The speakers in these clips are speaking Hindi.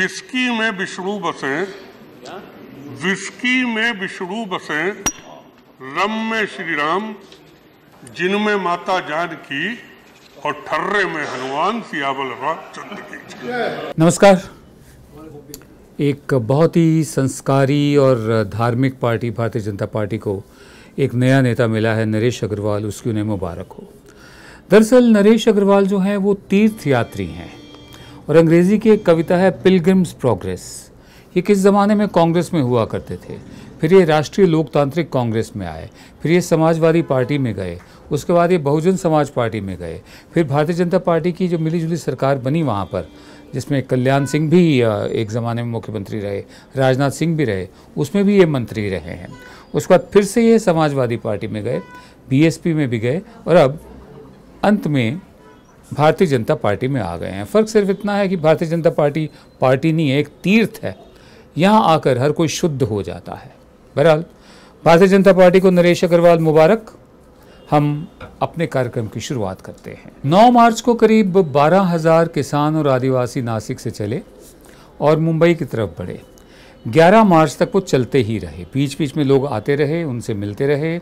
विस्की में विष्णु बसे विस्की में विष्णु बसे रम में श्री राम जिनमें माता की और ठर्रे में हनुमान सियावल चंद्र की नमस्कार एक बहुत ही संस्कारी और धार्मिक पार्टी भारतीय जनता पार्टी को एक नया नेता मिला है नरेश अग्रवाल उसकी उन्हें मुबारक हो दरअसल नरेश अग्रवाल जो हैं वो तीर्थ यात्री हैं और अंग्रेज़ी की एक कविता है पिलग्रिम्स प्रोग्रेस ये किस ज़माने में कांग्रेस में हुआ करते थे फिर ये राष्ट्रीय लोकतांत्रिक कांग्रेस में आए फिर ये समाजवादी पार्टी में गए उसके बाद ये बहुजन समाज पार्टी में गए फिर भारतीय जनता पार्टी की जो मिलीजुली सरकार बनी वहाँ पर जिसमें कल्याण सिंह भी एक ज़माने में मुख्यमंत्री रहे राजनाथ सिंह भी रहे उसमें भी ये मंत्री रहे हैं उसके बाद फिर से ये समाजवादी पार्टी में गए बीएसपी में भी गए और अब अंत में भारतीय जनता पार्टी में आ गए हैं फ़र्क सिर्फ इतना है कि भारतीय जनता पार्टी पार्टी नहीं है एक तीर्थ है यहाँ आकर हर कोई शुद्ध हो जाता है बहरहाल भारतीय जनता पार्टी को नरेश अग्रवाल मुबारक हम अपने कार्यक्रम की शुरुआत करते हैं 9 मार्च को करीब 12,000 किसान और आदिवासी नासिक से चले और मुंबई की तरफ बढ़े 11 मार्च तक वो चलते ही रहे बीच बीच में लोग आते रहे उनसे मिलते रहे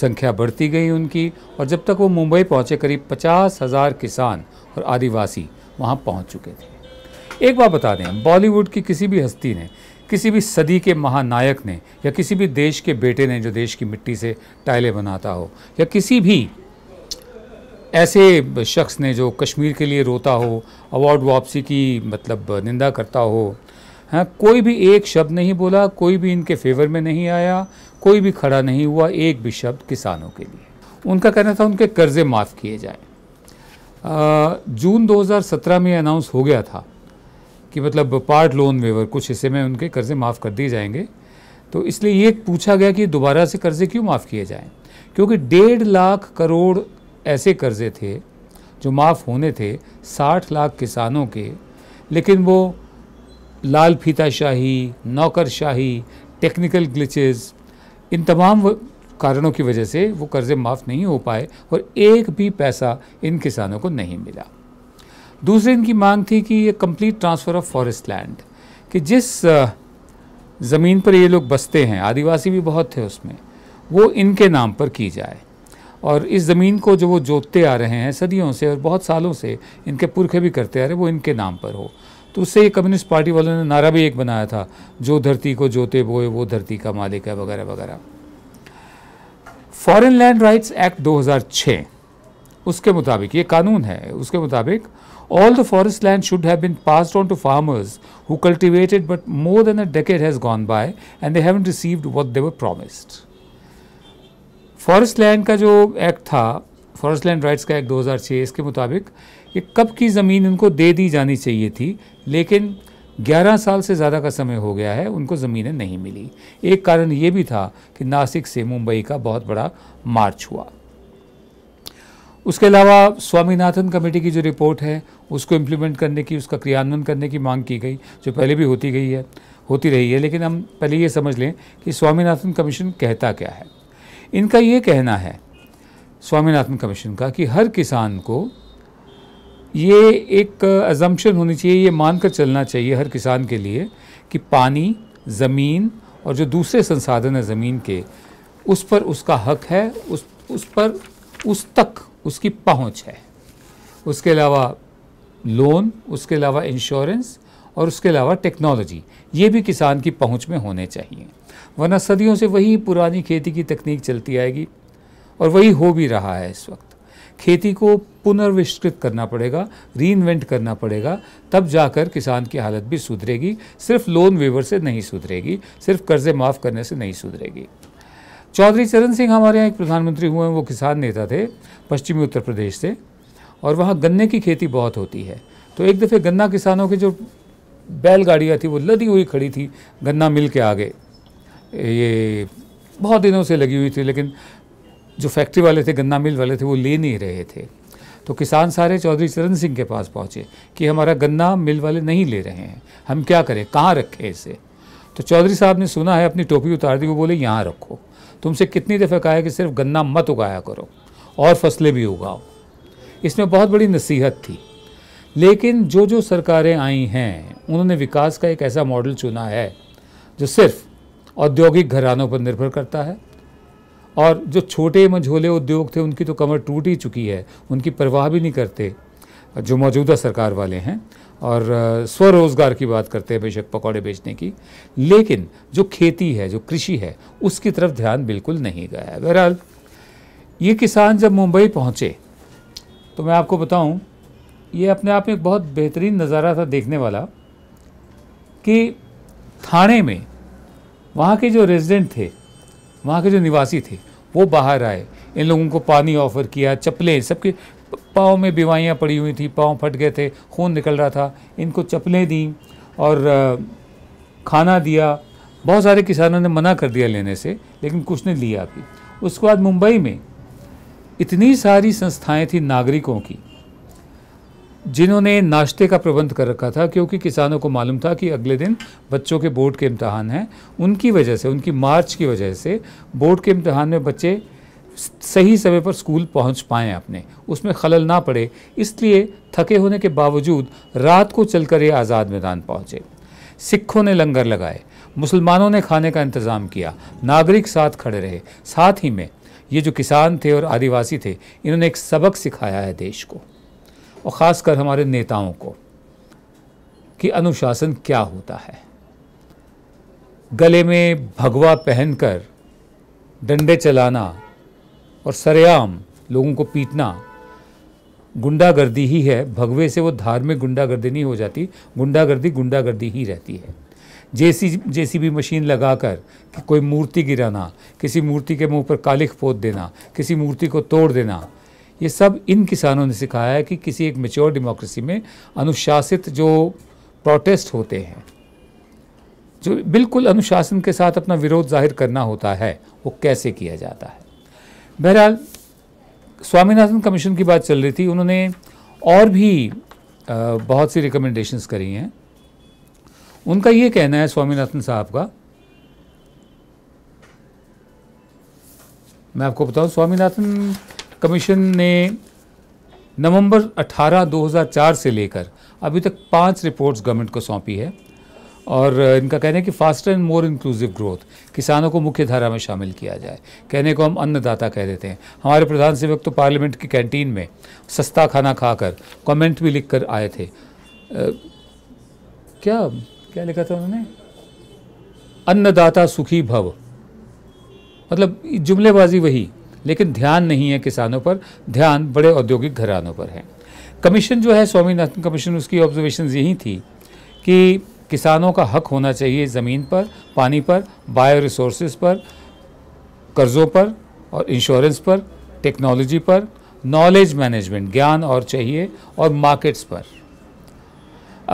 संख्या बढ़ती गई उनकी और जब तक वो मुंबई पहुंचे करीब पचास हज़ार किसान और आदिवासी वहां पहुंच चुके थे एक बार बता दें बॉलीवुड की किसी भी हस्ती ने किसी भी सदी के महानायक ने या किसी भी देश के बेटे ने जो देश की मिट्टी से टाइले बनाता हो या किसी भी ऐसे शख्स ने जो कश्मीर के लिए रोता हो अवार्ड वापसी की मतलब निंदा करता हो हाँ कोई भी एक शब्द नहीं बोला कोई भी इनके फेवर में नहीं आया कोई भी खड़ा नहीं हुआ एक भी शब्द किसानों के लिए उनका कहना था उनके कर्जे माफ़ किए जाएँ जून 2017 में अनाउंस हो गया था कि मतलब पार्ट लोन वेवर कुछ हिस्से में उनके कर्जे माफ़ कर दिए जाएंगे तो इसलिए ये पूछा गया कि दोबारा से कर्जे क्यों माफ़ किए जाएँ क्योंकि डेढ़ लाख करोड़ ऐसे कर्जे थे जो माफ़ होने थे साठ लाख किसानों के लेकिन वो लाल फीता शाही नौकर शाही टेक्निकल ग्लिचेस इन तमाम कारणों की वजह से वो कर्ज़े माफ़ नहीं हो पाए और एक भी पैसा इन किसानों को नहीं मिला दूसरी इनकी मांग थी कि ये complete transfer of forest land कि जिस ज़मीन पर ये लोग बसते हैं आदिवासी भी बहुत थे उसमें वो इनके नाम पर की जाए और इस ज़मीन को जो वो जोतते आ रहे हैं सदियों से और बहुत सालों से इनके पुरखे भी करते आ रहे वो इनके नाम पर हो तो उससे ये कम्युनिस्ट पार्टी वालों ने नारा भी एक बनाया था जो धरती को जोते बोए वो धरती का मालिक है वगैरह वगैरह फॉरेन लैंड राइट्स एक्ट 2006 उसके मुताबिक ये कानून है उसके मुताबिक all the forest land should have been passed on to farmers who cultivated but more than a decade has gone by and they haven't received what they were promised forest land का जो एक्ट था फॉरेस्ट लैंड राइट्स का एक्ट 2006 इसके मुताबिक ये कब की ज़मीन उनको दे दी जानी चाहिए थी लेकिन 11 साल से ज़्यादा का समय हो गया है उनको ज़मीनें नहीं मिली एक कारण ये भी था कि नासिक से मुंबई का बहुत बड़ा मार्च हुआ उसके अलावा स्वामीनाथन कमेटी की जो रिपोर्ट है उसको इम्प्लीमेंट करने की उसका क्रियान्वयन करने की मांग की गई जो पहले भी होती गई है होती रही है लेकिन हम पहले ये समझ लें कि स्वामीनाथन कमीशन कहता क्या है इनका ये कहना है स्वामीनाथन कमीशन का कि हर किसान को ये एक अजम्पन होनी चाहिए ये मान कर चलना चाहिए हर किसान के लिए कि पानी ज़मीन और जो दूसरे संसाधन हैं ज़मीन के उस पर उसका हक है उस उस पर उस तक उसकी पहुंच है उसके अलावा लोन उसके अलावा इंश्योरेंस और उसके अलावा टेक्नोलॉजी ये भी किसान की पहुंच में होने चाहिए वरना सदियों से वही पुरानी खेती की तकनीक चलती आएगी और वही हो भी रहा है इस वक्त खेती को पुनर्विष्कृत करना पड़ेगा री करना पड़ेगा तब जाकर किसान की हालत भी सुधरेगी सिर्फ लोन वेवर से नहीं सुधरेगी सिर्फ कर्ज़े माफ़ करने से नहीं सुधरेगी चौधरी चरण सिंह हमारे यहाँ एक प्रधानमंत्री हुए हैं वो किसान नेता थे पश्चिमी उत्तर प्रदेश से और वहाँ गन्ने की खेती बहुत होती है तो एक दफ़े गन्ना किसानों के जो बैलगाड़ियाँ थी वो लदी हुई खड़ी थी गन्ना मिल के आगे ये बहुत दिनों से लगी हुई थी लेकिन जो फैक्ट्री वाले थे गन्ना मिल वाले थे वो ले नहीं रहे थे तो किसान सारे चौधरी चरण सिंह के पास पहुँचे कि हमारा गन्ना मिल वाले नहीं ले रहे हैं हम क्या करें कहाँ रखें इसे तो चौधरी साहब ने सुना है अपनी टोपी उतार दी वो बोले यहाँ रखो तुमसे कितनी दफ़े कहा है कि सिर्फ गन्ना मत उगाया करो और फसलें भी उगाओ इसमें बहुत बड़ी नसीहत थी लेकिन जो जो सरकारें आई हैं उन्होंने विकास का एक ऐसा मॉडल चुना है जो सिर्फ औद्योगिक घरानों पर निर्भर करता है और जो छोटे मझोले उद्योग थे उनकी तो कमर टूट ही चुकी है उनकी परवाह भी नहीं करते जो मौजूदा सरकार वाले हैं और स्वरोज़गार की बात करते हैं बेशक पकौड़े बेचने की लेकिन जो खेती है जो कृषि है उसकी तरफ ध्यान बिल्कुल नहीं गया है बहरहाल ये किसान जब मुंबई पहुँचे तो मैं आपको बताऊँ ये अपने आप में एक बहुत बेहतरीन नज़ारा था देखने वाला कि थाने में वहाँ के जो रेजिडेंट थे वहाँ के जो निवासी थे वो बाहर आए इन लोगों को पानी ऑफर किया चप्पलें सबके पाँव में बीमारियाँ पड़ी हुई थी पाँव फट गए थे खून निकल रहा था इनको चप्पलें दी और खाना दिया बहुत सारे किसानों ने मना कर दिया लेने से लेकिन कुछ ने लिया भी उसके बाद मुंबई में इतनी सारी संस्थाएं थी नागरिकों की जिन्होंने नाश्ते का प्रबंध कर रखा था क्योंकि किसानों को मालूम था कि अगले दिन बच्चों के बोर्ड के इम्तहान हैं उनकी वजह से उनकी मार्च की वजह से बोर्ड के इम्तहान में बच्चे सही समय पर स्कूल पहुंच पाएँ अपने उसमें खलल ना पड़े इसलिए थके होने के बावजूद रात को चलकर ये आज़ाद मैदान पहुँचे सिखों ने लंगर लगाए मुसलमानों ने खाने का इंतज़ाम किया नागरिक साथ खड़े रहे साथ ही में ये जो किसान थे और आदिवासी थे इन्होंने एक सबक सिखाया है देश को और ख़ास कर हमारे नेताओं को कि अनुशासन क्या होता है गले में भगवा पहनकर डंडे चलाना और सरेआम लोगों को पीटना गुंडागर्दी ही है भगवे से वो धार्मिक गुंडागर्दी नहीं हो जाती गुंडागर्दी गुंडागर्दी ही रहती है जेसी भी मशीन लगाकर कि कोई मूर्ति गिराना किसी मूर्ति के मुंह पर कालिख पोत देना किसी मूर्ति को तोड़ देना ये सब इन किसानों ने सिखाया है कि किसी एक मेच्योर डेमोक्रेसी में अनुशासित जो प्रोटेस्ट होते हैं जो बिल्कुल अनुशासन के साथ अपना विरोध जाहिर करना होता है वो कैसे किया जाता है बहरहाल स्वामीनाथन कमीशन की बात चल रही थी उन्होंने और भी बहुत सी रिकमेंडेशंस करी हैं उनका ये कहना है स्वामीनाथन साहब का मैं आपको बताऊं स्वामीनाथन कमीशन ने नवंबर 18 2004 से लेकर अभी तक पांच रिपोर्ट्स गवर्नमेंट को सौंपी है और इनका कहना है कि faster and more inclusive growth किसानों को मुख्य धारा में शामिल किया जाए कहने को हम अन्नदाता कह देते हैं हमारे प्रधान सेवक तो पार्लियामेंट की कैंटीन में सस्ता खाना खाकर कमेंट भी लिख कर आए थे आ, क्या क्या लिखा था उन्होंने अन्नदाता सुखी भव मतलब जुमलेबाजी वही लेकिन ध्यान नहीं है किसानों पर ध्यान बड़े औद्योगिक घरानों पर है कमीशन जो है स्वामीनाथन कमीशन उसकी ऑब्जर्वेशन यही थी कि किसानों का हक होना चाहिए ज़मीन पर पानी पर बायो रिसोर्स पर कर्ज़ों पर और इंश्योरेंस पर टेक्नोलॉजी पर नॉलेज मैनेजमेंट ज्ञान और चाहिए और मार्केट्स पर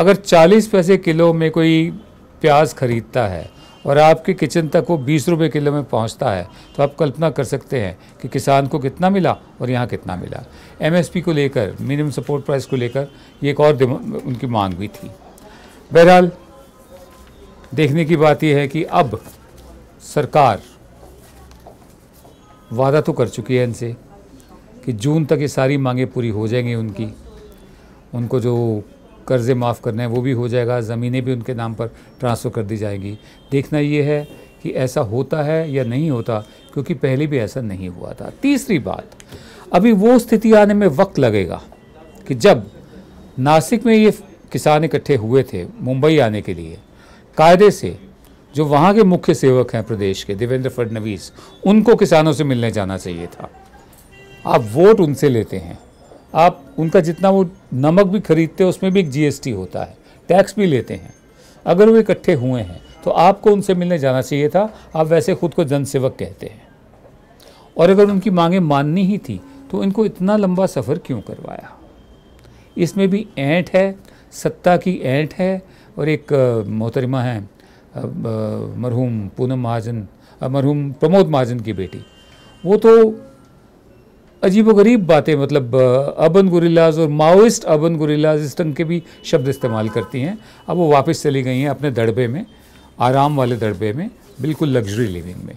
अगर 40 पैसे किलो में कोई प्याज खरीदता है और आपके किचन तक वो बीस रुपये किलो में पहुंचता है तो आप कल्पना कर सकते हैं कि किसान को कितना मिला और यहाँ कितना मिला एमएसपी को लेकर मिनिमम सपोर्ट प्राइस को लेकर ये एक और उनकी मांग भी थी बहरहाल देखने की बात यह है कि अब सरकार वादा तो कर चुकी है इनसे कि जून तक ये सारी मांगें पूरी हो जाएंगी उनकी उनको जो कर्ज़े माफ़ करने हैं वो भी हो जाएगा ज़मीनें भी उनके नाम पर ट्रांसफ़र कर दी जाएगी देखना ये है कि ऐसा होता है या नहीं होता क्योंकि पहले भी ऐसा नहीं हुआ था तीसरी बात अभी वो स्थिति आने में वक्त लगेगा कि जब नासिक में ये किसान इकट्ठे हुए थे मुंबई आने के लिए कायदे से जो वहाँ के मुख्य सेवक हैं प्रदेश के देवेंद्र फडणवीस उनको किसानों से मिलने जाना चाहिए था आप वोट उनसे लेते हैं आप उनका जितना वो नमक भी खरीदते हैं उसमें भी एक जीएसटी होता है टैक्स भी लेते हैं अगर वो इकट्ठे हुए हैं तो आपको उनसे मिलने जाना चाहिए था आप वैसे खुद को जनसेवक कहते हैं और अगर उनकी मांगें माननी ही थी तो इनको इतना लंबा सफ़र क्यों करवाया इसमें भी ऐंठ है सत्ता की ऐंठ है और एक मोहतरमा है मरहूम पूनम महाजन मरहूम प्रमोद महाजन की बेटी वो तो अजीबोगरीब बातें मतलब अबन गुरिल्लाज और माओइस्ट अबन गुरिल्लाज इस ढंग के भी शब्द इस्तेमाल करती हैं अब वो वापस चली गई हैं अपने दड़बे में आराम वाले दड़बे में बिल्कुल लग्जरी लिविंग में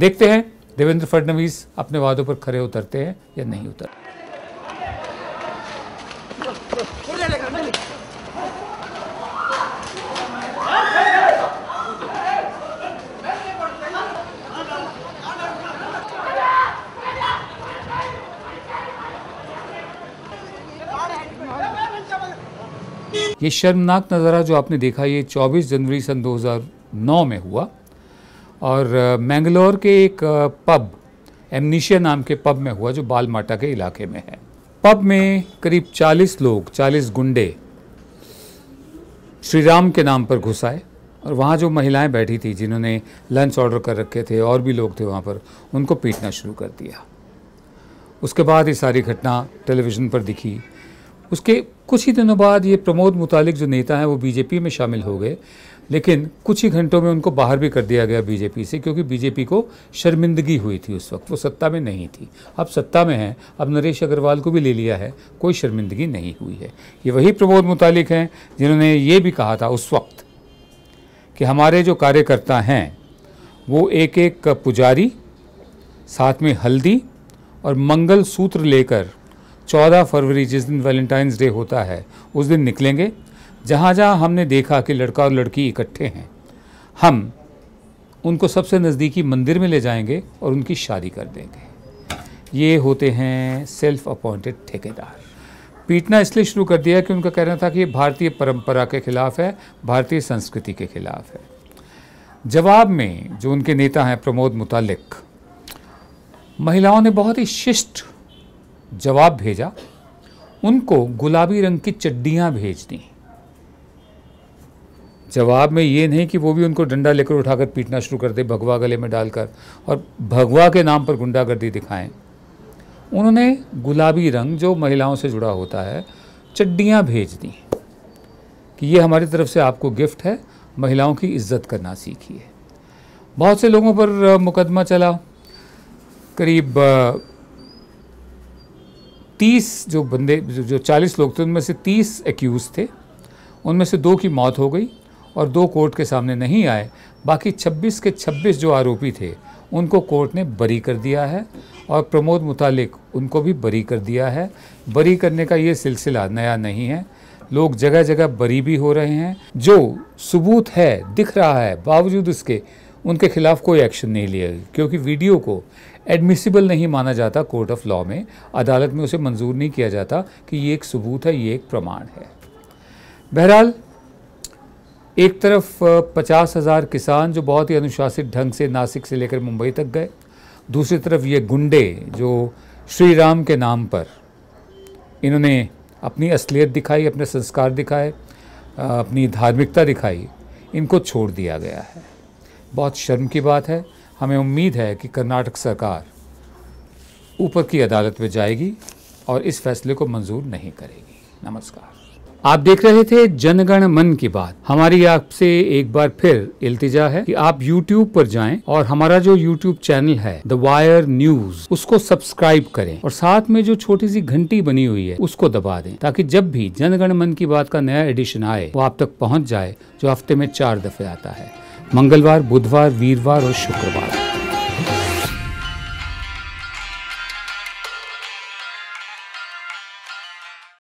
देखते हैं देवेंद्र फडणवीस अपने वादों पर खड़े उतरते हैं या नहीं उतरते ये शर्मनाक नज़ारा जो आपने देखा ये 24 जनवरी सन 2009 में हुआ और मैंगलोर के एक पब एमनीशिया नाम के पब में हुआ जो बालमाटा के इलाके में है पब में करीब 40 लोग 40 गुंडे श्री राम के नाम पर घुस आए और वहाँ जो महिलाएं बैठी थी जिन्होंने लंच ऑर्डर कर रखे थे और भी लोग थे वहाँ पर उनको पीटना शुरू कर दिया उसके बाद ये सारी घटना टेलीविज़न पर दिखी उसके कुछ ही दिनों बाद ये प्रमोद मुतालिक जो नेता हैं वो बीजेपी में शामिल हो गए लेकिन कुछ ही घंटों में उनको बाहर भी कर दिया गया बीजेपी से क्योंकि बीजेपी को शर्मिंदगी हुई थी उस वक्त वो सत्ता में नहीं थी अब सत्ता में हैं अब नरेश अग्रवाल को भी ले लिया है कोई शर्मिंदगी नहीं हुई है ये वही प्रमोद मुतालिक हैं जिन्होंने ये भी कहा था उस वक्त कि हमारे जो कार्यकर्ता हैं वो एक एक पुजारी साथ में हल्दी और मंगल सूत्र लेकर चौदह फरवरी जिस दिन वैलेंटाइंस डे होता है उस दिन निकलेंगे जहाँ जहाँ हमने देखा कि लड़का और लड़की इकट्ठे हैं हम उनको सबसे नज़दीकी मंदिर में ले जाएंगे और उनकी शादी कर देंगे ये होते हैं सेल्फ अपॉइंटेड ठेकेदार पीटना इसलिए शुरू कर दिया कि उनका कहना था कि ये भारतीय परंपरा के खिलाफ है भारतीय संस्कृति के खिलाफ है जवाब में जो उनके नेता हैं प्रमोद मुतालिक महिलाओं ने बहुत ही शिष्ट जवाब भेजा उनको गुलाबी रंग की चड्डियाँ भेज दी जवाब में ये नहीं कि वो भी उनको डंडा लेकर उठाकर पीटना शुरू कर दे भगवा गले में डालकर और भगवा के नाम पर गुंडागर्दी दिखाएं उन्होंने गुलाबी रंग जो महिलाओं से जुड़ा होता है चड्डियाँ भेज दी कि ये हमारी तरफ से आपको गिफ्ट है महिलाओं की इज्जत करना सीखिए बहुत से लोगों पर मुकदमा चला करीब तीस जो बंदे जो चालीस लोग थे उनमें से तीस एक्यूज़ थे उनमें से दो की मौत हो गई और दो कोर्ट के सामने नहीं आए बाकी छब्बीस के छब्बीस जो आरोपी थे उनको कोर्ट ने बरी कर दिया है और प्रमोद मुतालिक उनको भी बरी कर दिया है बरी करने का ये सिलसिला नया नहीं है लोग जगह जगह बरी भी हो रहे हैं जो सबूत है दिख रहा है बावजूद उसके उनके खिलाफ कोई एक्शन नहीं लिया क्योंकि वीडियो को एडमिसिबल नहीं माना जाता कोर्ट ऑफ लॉ में अदालत में उसे मंजूर नहीं किया जाता कि ये एक सबूत है ये एक प्रमाण है बहरहाल एक तरफ पचास हज़ार किसान जो बहुत ही अनुशासित ढंग से नासिक से लेकर मुंबई तक गए दूसरी तरफ ये गुंडे जो श्री राम के नाम पर इन्होंने अपनी असलियत दिखाई अपने संस्कार दिखाए अपनी धार्मिकता दिखाई इनको छोड़ दिया गया है बहुत शर्म की बात है हमें उम्मीद है कि कर्नाटक सरकार ऊपर की अदालत में जाएगी और इस फैसले को मंजूर नहीं करेगी नमस्कार आप देख रहे थे जनगण मन की बात हमारी आपसे एक बार फिर इल्तिजा है कि आप YouTube पर जाएं और हमारा जो YouTube चैनल है द वायर न्यूज उसको सब्सक्राइब करें और साथ में जो छोटी सी घंटी बनी हुई है उसको दबा दें ताकि जब भी जनगण मन की बात का नया एडिशन आए वो आप तक पहुंच जाए जो हफ्ते में चार दफे आता है मंगलवार बुधवार वीरवार और शुक्रवार